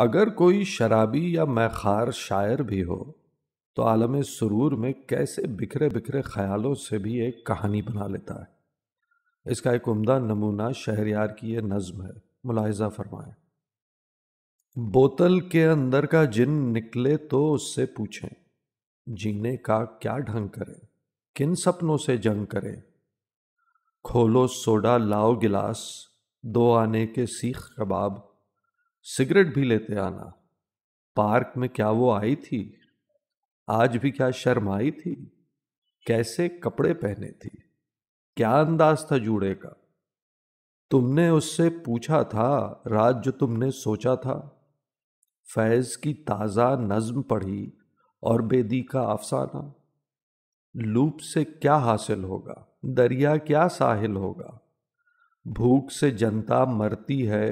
अगर कोई शराबी या मैखार शायर भी हो तो आलम सुरूर में कैसे बिखरे बिखरे ख्यालों से भी एक कहानी बना लेता है इसका एक उमदा नमूना शहरियार की यह नज्म है मुलायजा फरमाएं बोतल के अंदर का जिन निकले तो उससे पूछें जीने का क्या ढंग करें किन सपनों से जंग करें खोलो सोडा लाओ गिलास दो आने के सीख कबाब सिगरेट भी लेते आना पार्क में क्या वो आई थी आज भी क्या शर्म आई थी कैसे कपड़े पहने थी क्या अंदाज था जूड़े का तुमने उससे पूछा था रात जो तुमने सोचा था फैज़ की ताज़ा नज्म पढ़ी और बेदी का अफसाना लूप से क्या हासिल होगा दरिया क्या साहिल होगा भूख से जनता मरती है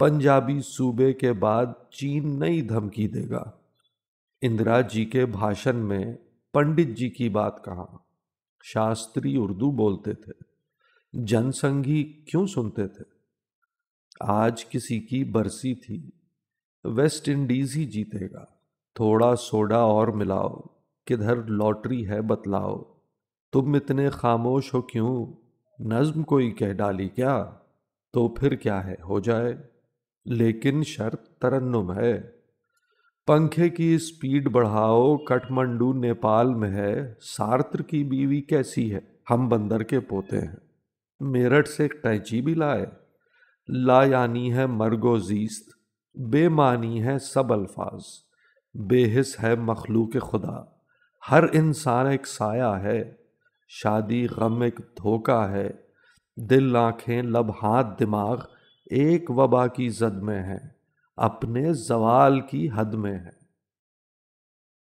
पंजाबी सूबे के बाद चीन नई धमकी देगा इंदिरा जी के भाषण में पंडित जी की बात कहा शास्त्री उर्दू बोलते थे जनसंघी क्यों सुनते थे आज किसी की बरसी थी वेस्ट इंडीज ही जीतेगा थोड़ा सोडा और मिलाओ किधर लॉटरी है बतलाओ तुम इतने खामोश हो क्यों नज्म कोई कह डाली क्या तो फिर क्या है हो जाए लेकिन शर्त तरन्नुम है पंखे की स्पीड बढ़ाओ कठमंडू नेपाल में है सार्त्र की बीवी कैसी है हम बंदर के पोते हैं मेरठ से एक टैची भी लाए ला यानी है मरगोजीस्त बेमानी है सब अल्फाज बेहिस है मखलूक खुदा हर इंसान एक साया है शादी गम एक धोखा है दिल आँखें लब हाथ दिमाग एक वबा की जद में है अपने जवाल की हद में है